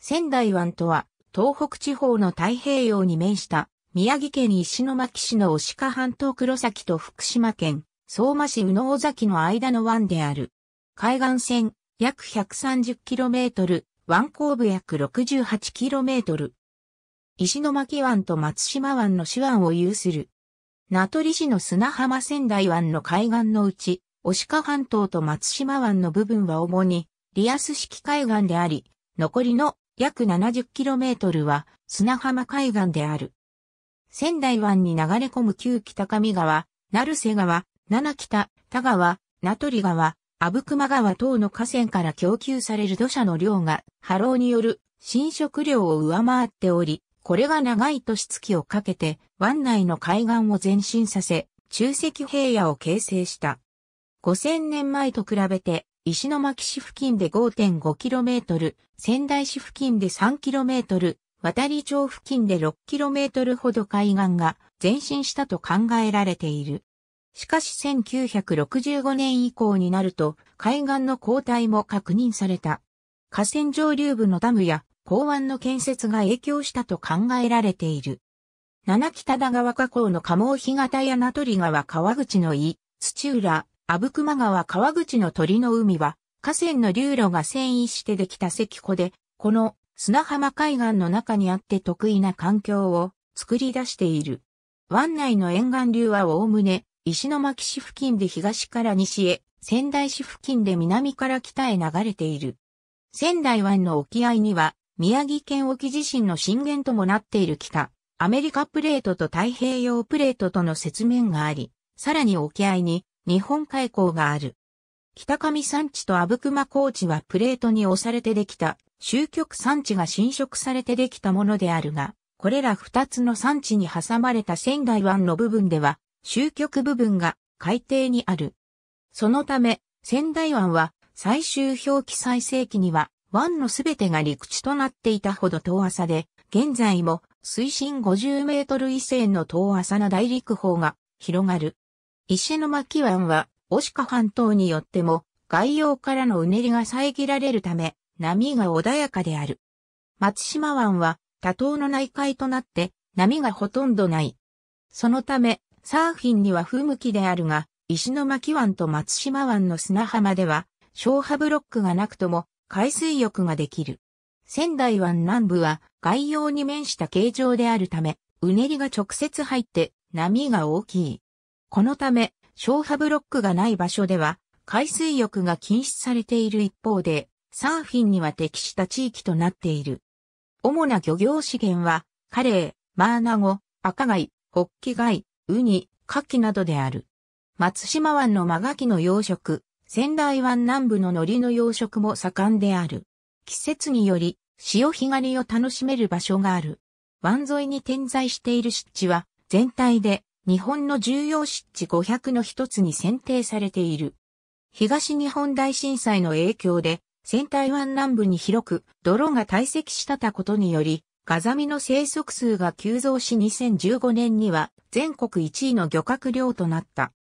仙台湾とは、東北地方の太平洋に面した、宮城県石巻市の押鹿半島黒崎と福島県、相馬市宇野尾崎の間の湾である。海岸線、約 130km、湾後部約 68km。石巻湾と松島湾の手湾を有する。名取市の砂浜仙台湾の海岸のうち、押鹿半島と松島湾の部分は主に、リアス式海岸であり、残りの約 70km は砂浜海岸である。仙台湾に流れ込む旧北上川、成瀬川、七北、田川、名取川、阿武隈川等の河川から供給される土砂の量が波浪による浸食量を上回っており、これが長い年月をかけて湾内の海岸を前進させ、中石平野を形成した。5000年前と比べて石巻市付近で 5.5km、仙台市付近で 3km、渡里町付近で 6km ほど海岸が前進したと考えられている。しかし1965年以降になると海岸の後退も確認された。河川上流部のダムや港湾の建設が影響したと考えられている。七北田川河口の加茂干潟や名取川川口の井、土浦、阿武隈川川口の鳥の海は、河川の流路が遷移してできた石湖で、この砂浜海岸の中にあって得意な環境を作り出している。湾内の沿岸流はおおむね、石巻市付近で東から西へ、仙台市付近で南から北へ流れている。仙台湾の沖合には、宮城県沖地震の震源ともなっている北、アメリカプレートと太平洋プレートとの接面があり、さらに沖合に、日本海溝がある。北上山地と阿武隈高地はプレートに押されてできた、終局山地が侵食されてできたものであるが、これら二つの山地に挟まれた仙台湾の部分では、終局部分が海底にある。そのため、仙台湾は最終表記最盛期には、湾のすべてが陸地となっていたほど遠浅で、現在も水深50メートル以前の遠浅な大陸方が広がる。石巻湾は、オシカ半島によっても、外洋からのうねりが遮られるため、波が穏やかである。松島湾は、多島の内海となって、波がほとんどない。そのため、サーフィンには不向きであるが、石巻湾と松島湾の砂浜では、小波ブロックがなくとも、海水浴ができる。仙台湾南部は、外洋に面した形状であるため、うねりが直接入って、波が大きい。このため、消波ブロックがない場所では、海水浴が禁止されている一方で、サーフィンには適した地域となっている。主な漁業資源は、カレー、マーナゴ、赤貝、ホッキ貝、ウニ、カキなどである。松島湾のマガキの養殖、仙台湾南部の海苔の養殖も盛んである。季節により、潮干狩りを楽しめる場所がある。湾沿いに点在している湿地は、全体で日本の重要湿地500の一つに選定されている。東日本大震災の影響で、仙台湾南部に広く泥が堆積したたことにより、ガザミの生息数が急増し2015年には全国1位の漁獲量となった。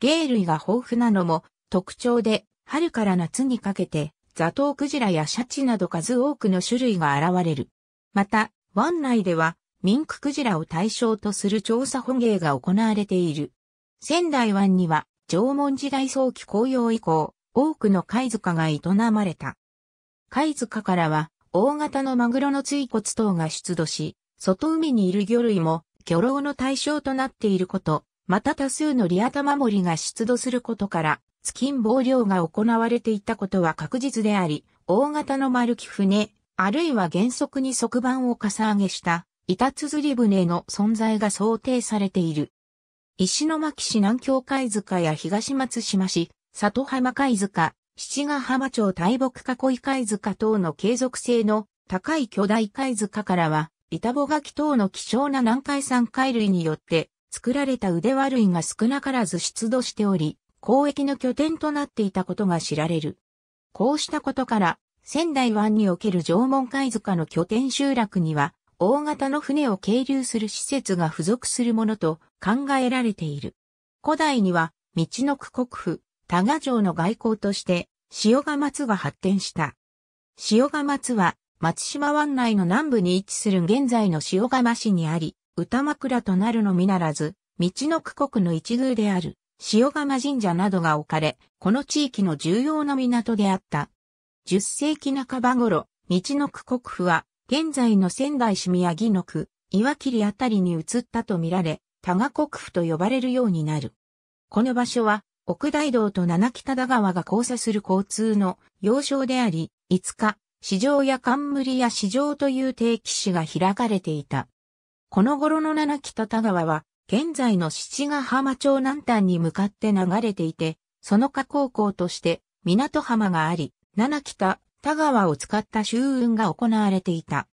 芸類が豊富なのも特徴で、春から夏にかけて、ザトウクジラやシャチなど数多くの種類が現れる。また、湾内ではミンククジラを対象とする調査捕鯨が行われている。仙台湾には、縄文時代早期紅葉以降、多くの貝塚が営まれた。貝塚からは、大型のマグロの椎骨等が出土し、外海にいる魚類も、魚老の対象となっていること、また多数のリアタマモリが出土することから、月ん棒漁が行われていたことは確実であり、大型の丸木船、あるいは原則に側板をかさ上げした板綴船の存在が想定されている。石巻市南京貝塚や東松島市、里浜貝塚、七ヶ浜町大木囲い貝塚等の継続性の高い巨大貝塚からは、板穂垣等の希少な南海産貝類によって作られた腕輪類が少なからず出土しており、交易の拠点となっていたことが知られる。こうしたことから、仙台湾における縄文貝塚の拠点集落には、大型の船を係留する施設が付属するものと考えられている。古代には、道の区国府、多賀城の外交として、塩賀松が発展した。塩賀松は、松島湾内の南部に位置する現在の塩釜市にあり、歌枕となるのみならず、道の区国の一宮である、塩釜神社などが置かれ、この地域の重要な港であった。10世紀半ば頃、道の区国府は、現在の仙台市宮城野区、岩切あたりに移ったとみられ、多賀国府と呼ばれるようになる。この場所は、奥大道と七北田川が交差する交通の要衝であり、いつか、市場や冠や市場という定期市が開かれていた。この頃の七北田川は、現在の七ヶ浜町南端に向かって流れていて、その河口港として港浜があり、七北田川を使った周運が行われていた。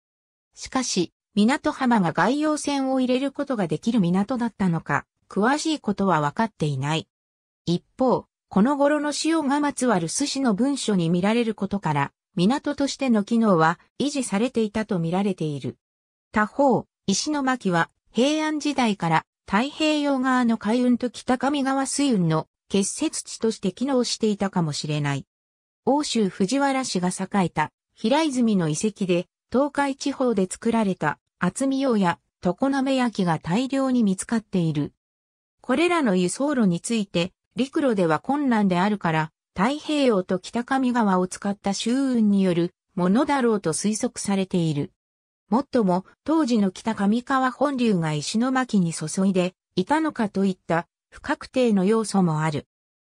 しかし、港浜が外洋船を入れることができる港だったのか、詳しいことは分かっていない。一方、この頃の潮がまつわる寿司の文書に見られることから、港としての機能は維持されていたと見られている。他方、石巻は平安時代から太平洋側の海運と北上川水運の結節地として機能していたかもしれない。欧州藤原氏が栄えた平泉の遺跡で東海地方で作られた厚み用や常滑焼が大量に見つかっている。これらの輸送路について陸路では困難であるから太平洋と北上川を使った周運によるものだろうと推測されている。もっとも当時の北上川本流が石巻に注いでいたのかといった不確定の要素もある。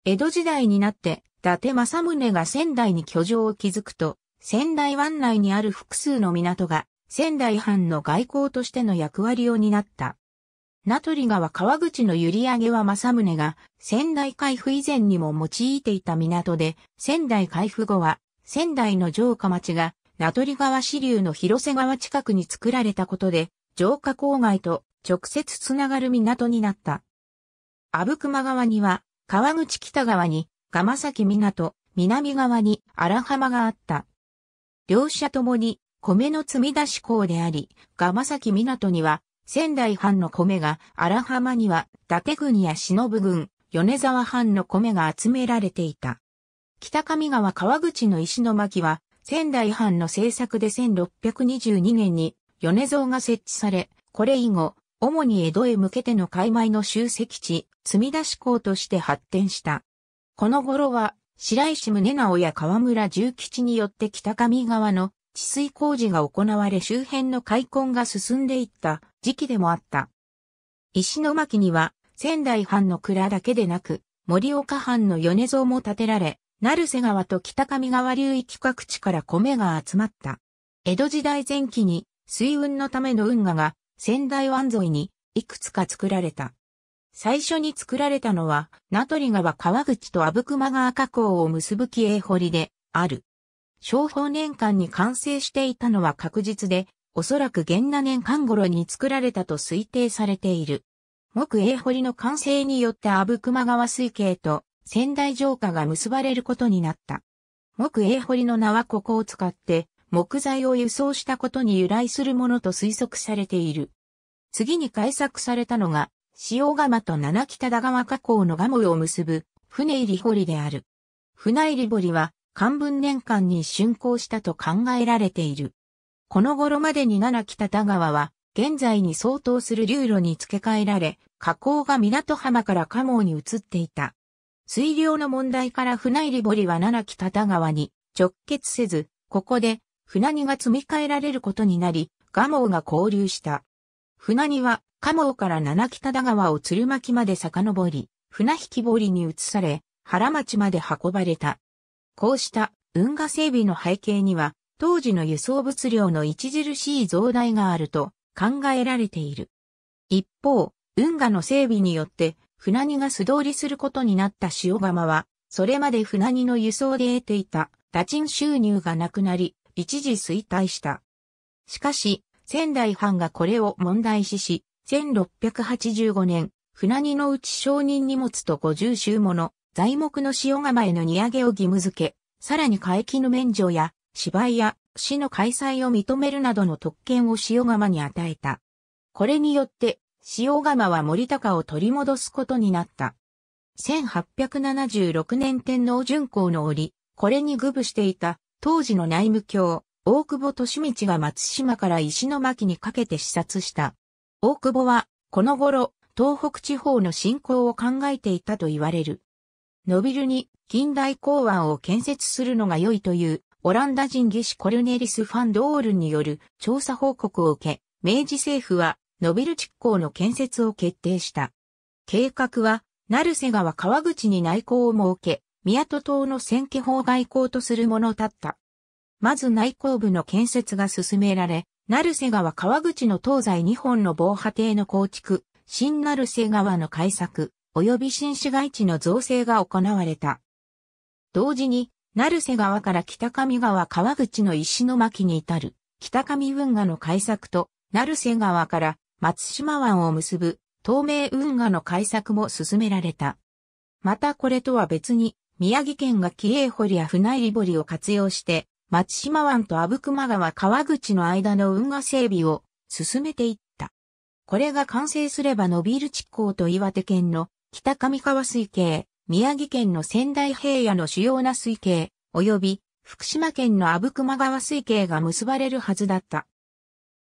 江戸時代になって達政宗が仙台に居城を築くと、仙台湾内にある複数の港が、仙台藩の外交としての役割を担った。名取川川口の閖上は政宗が仙台海府以前にも用いていた港で、仙台海府後は仙台の城下町が名取川支流の広瀬川近くに作られたことで、城下郊外と直接つながる港になった。阿武隈川には川口北側に釜崎港、南側に荒浜があった。両者ともに米の積み出し港であり、釜崎港には仙台藩の米が、荒浜には伊達郡や忍郡、米沢藩の米が集められていた。北上川川口の石巻は、仙台藩の政策で1622年に米蔵が設置され、これ以後、主に江戸へ向けての海米の集積地、積み出し港として発展した。この頃は、白石宗直や河村重吉によって北上川の治水工事が行われ周辺の開墾が進んでいった時期でもあった。石巻には仙台藩の蔵だけでなく、森岡藩の米蔵も建てられ、成瀬川と北上川流域各地から米が集まった。江戸時代前期に水運のための運河が仙台湾沿いにいくつか作られた。最初に作られたのは、名取川川口と阿武隈川河口を結ぶ紀栄堀である。商法年間に完成していたのは確実で、おそらく元那年間頃に作られたと推定されている。木栄堀の完成によって阿武隈川水系と仙台城下が結ばれることになった。木栄堀の名はここを使って木材を輸送したことに由来するものと推測されている。次に改作されたのが塩釜と七北田川河口のガモを結ぶ船入り堀である。船入り堀は漢文年間に竣工したと考えられている。この頃までに七北田川は現在に相当する流路に付け替えられ、河口が港浜から河網に移っていた。水量の問題から船入り堀は七北田川に直結せず、ここで船荷が積み替えられることになり、蒲生が交流した。船荷は、蒲生から七北田川を鶴巻まで遡り、船引き堀に移され、原町まで運ばれた。こうした運河整備の背景には、当時の輸送物量の著しい増大があると考えられている。一方、運河の整備によって、船荷が素通りすることになった塩釜は、それまで船荷の輸送で得ていた、打賃収入がなくなり、一時衰退した。しかし、仙台藩がこれを問題視し、1685年、船荷のうち商人荷物と50周もの材木の塩釜への荷上げを義務付け、さらに会期の免除や芝居や市の開催を認めるなどの特権を塩釜に与えた。これによって、塩釜は森高を取り戻すことになった。1876年天皇巡行の折、これに愚部していた当時の内務卿、大久保利道が松島から石巻にかけて視察した。大久保は、この頃、東北地方の振興を考えていたと言われる。ノビルに近代港湾を建設するのが良いという、オランダ人技師コルネリス・ファンドールによる調査報告を受け、明治政府は、ノビル築港の建設を決定した。計画は、成瀬川川口に内港を設け、宮戸島の選挙法外港とするものだった。まず内工部の建設が進められ、成瀬川川口の東西2本の防波堤の構築、新成瀬川の改作、及び新市街地の造成が行われた。同時に、成瀬川から北上川川口の石巻に至る、北上運河の改作と、成瀬川から松島湾を結ぶ、東名運河の改作も進められた。またこれとは別に、宮城県が紀栄堀や船入堀を活用して、松島湾と阿武隈川川口の間の運河整備を進めていった。これが完成すればノビール地港と岩手県の北上川水系、宮城県の仙台平野の主要な水系、及び福島県の阿武隈川水系が結ばれるはずだった。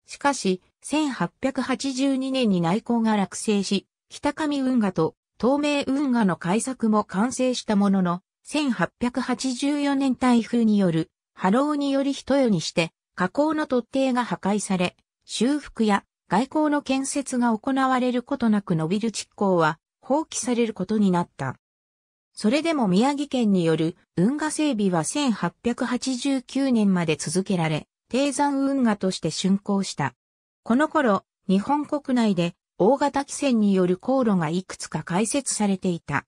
しかし、1882年に内港が落成し、北上運河と東名運河の改作も完成したものの、1884年台風による波浪により一夜にして、河口の突堤が破壊され、修復や外交の建設が行われることなく伸びる築港は放棄されることになった。それでも宮城県による運河整備は1889年まで続けられ、低山運河として竣工した。この頃、日本国内で大型汽船による航路がいくつか開設されていた。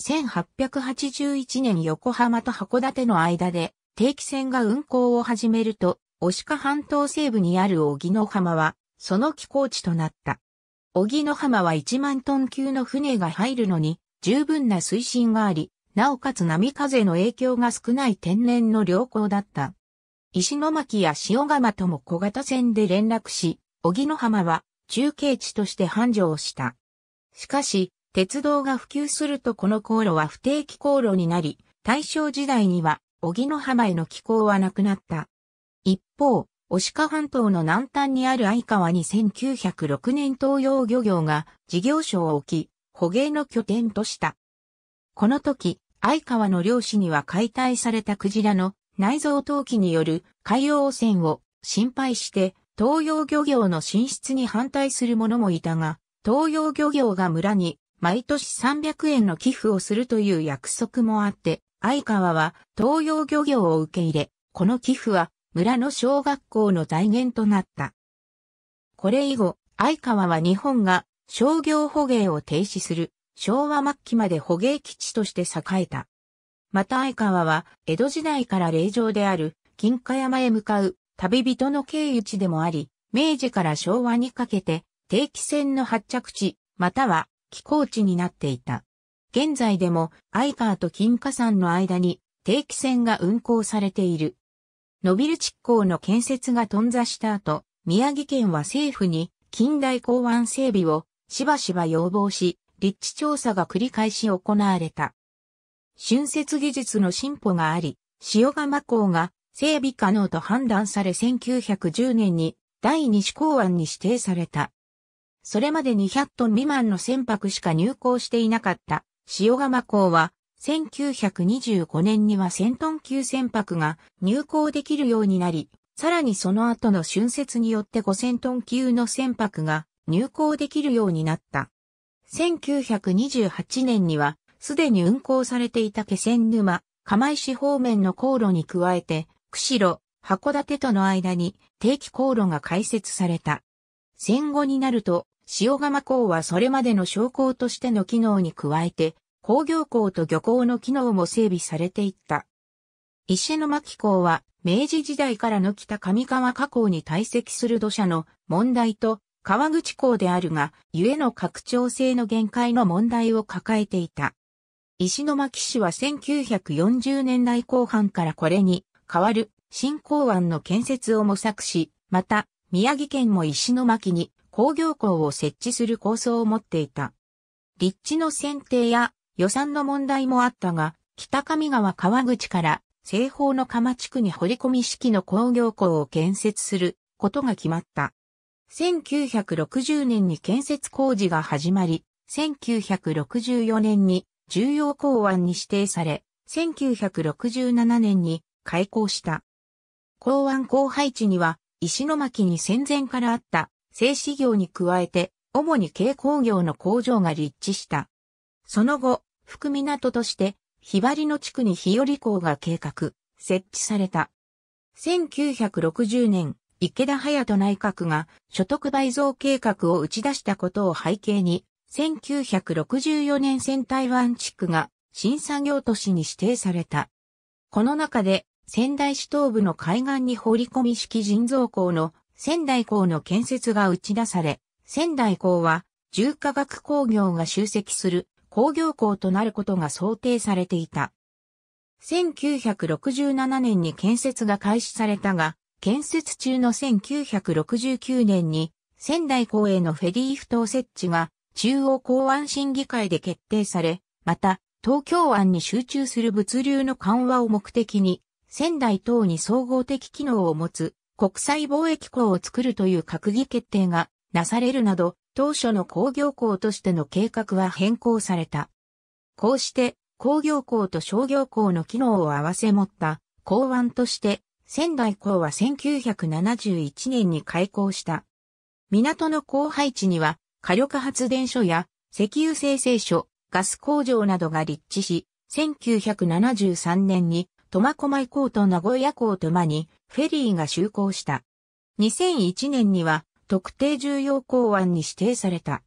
1881年横浜と函館の間で定期船が運航を始めると、シ鹿半島西部にある小木野浜は、その寄港地となった。小木野浜は1万トン級の船が入るのに、十分な水深があり、なおかつ波風の影響が少ない天然の良好だった。石巻や塩釜とも小型船で連絡し、小木野浜は中継地として繁盛した。しかし、鉄道が普及するとこの航路は不定期航路になり、大正時代には小木の浜への寄港はなくなった。一方、押鹿半島の南端にある相川に1906年東洋漁業が事業所を置き、捕鯨の拠点とした。この時、相川の漁師には解体されたクジラの内臓陶器による海洋汚染を心配して東洋漁業の進出に反対する者もいたが、東洋漁業が村に毎年300円の寄付をするという約束もあって、相川は東洋漁業を受け入れ、この寄付は村の小学校の財源となった。これ以後、相川は日本が商業捕鯨を停止する昭和末期まで捕鯨基地として栄えた。また相川は江戸時代から霊場である金華山へ向かう旅人の経由地でもあり、明治から昭和にかけて定期船の発着地または寄港地になっていた。現在でもアイカーと金華山の間に定期船が運行されている。ノビル地港の建設が頓挫した後、宮城県は政府に近代港湾整備をしばしば要望し、立地調査が繰り返し行われた。浚渫技術の進歩があり、塩釜港が整備可能と判断され1910年に第二子港湾に指定された。それまで200トン未満の船舶しか入港していなかった塩釜港は、1925年には1000トン級船舶が入港できるようになり、さらにその後の春節によって5000トン級の船舶が入港できるようになった。1928年には、すでに運航されていた気仙沼、釜石方面の航路に加えて、釧路、函館との間に定期航路が開設された。戦後になると、塩釜港はそれまでの商港としての機能に加えて、工業港と漁港の機能も整備されていった。石巻港は、明治時代からの北上川河口に堆積する土砂の問題と、川口港であるが、ゆえの拡張性の限界の問題を抱えていた。石巻市は1940年代後半からこれに代わる新港湾の建設を模索し、また、宮城県も石巻に工業校を設置する構想を持っていた。立地の選定や予算の問題もあったが、北上川川口から西方の釜地区に掘り込み式の工業校を建設することが決まった。1960年に建設工事が始まり、1964年に重要港湾に指定され、1967年に開港した。港湾後配置には石巻に戦前からあった製紙業に加えて、主に軽工業の工場が立地した。その後、福港として、ひばりの地区に日和港が計画、設置された。1960年、池田隼人内閣が所得倍増計画を打ち出したことを背景に、1964年仙台湾地区が新産業都市に指定された。この中で仙台市東部の海岸に放り込み式人造港の仙台港の建設が打ち出され、仙台港は重化学工業が集積する工業港となることが想定されていた。1967年に建設が開始されたが、建設中の1969年に仙台港へのフェリーフ島設置が中央港湾審議会で決定され、また東京湾に集中する物流の緩和を目的に仙台等に総合的機能を持つ国際貿易港を作るという閣議決定がなされるなど、当初の工業港としての計画は変更された。こうして、工業港と商業港の機能を合わせ持った港湾として、仙台港は1971年に開港した。港の港配置には、火力発電所や石油生成所、ガス工場などが立地し、1973年に苫小牧港と名古屋港と間にフェリーが就航した。2001年には特定重要港湾に指定された。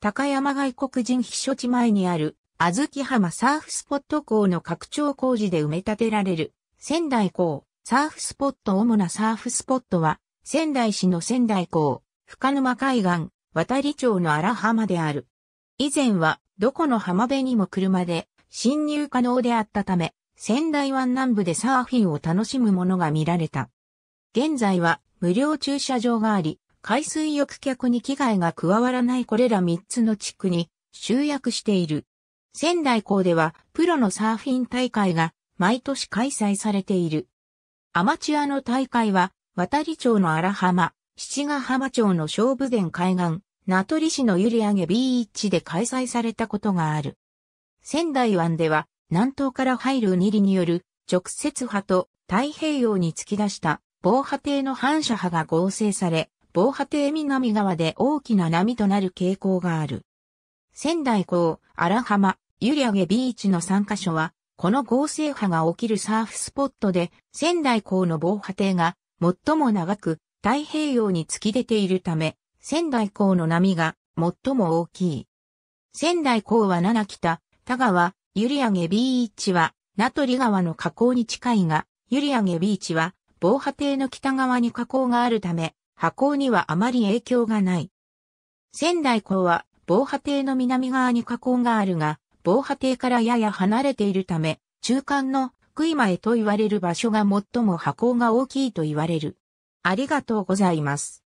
高山外国人避暑地前にある、あずき浜サーフスポット港の拡張工事で埋め立てられる、仙台港、サーフスポット主なサーフスポットは、仙台市の仙台港、深沼海岸、渡里町の荒浜である。以前は、どこの浜辺にも車で侵入可能であったため、仙台湾南部でサーフィンを楽しむものが見られた。現在は無料駐車場があり、海水浴客に危害が加わらないこれら3つの地区に集約している。仙台港ではプロのサーフィン大会が毎年開催されている。アマチュアの大会は渡里町の荒浜、七ヶ浜町の勝負殿海岸、名取市のり上ビーチで開催されたことがある。仙台湾では南東から入るうにりによる直接波と太平洋に突き出した防波堤の反射波が合成され、防波堤南側で大きな波となる傾向がある。仙台港、荒浜、閖上ビーチの3カ所は、この合成波が起きるサーフスポットで、仙台港の防波堤が最も長く太平洋に突き出ているため、仙台港の波が最も大きい。仙台港は七北田川、アゲビーチは、名取川の河口に近いが、アゲビーチは、防波堤の北側に河口があるため、波口にはあまり影響がない。仙台港は、防波堤の南側に河口があるが、防波堤からやや離れているため、中間の福井前と言われる場所が最も波口が大きいと言われる。ありがとうございます。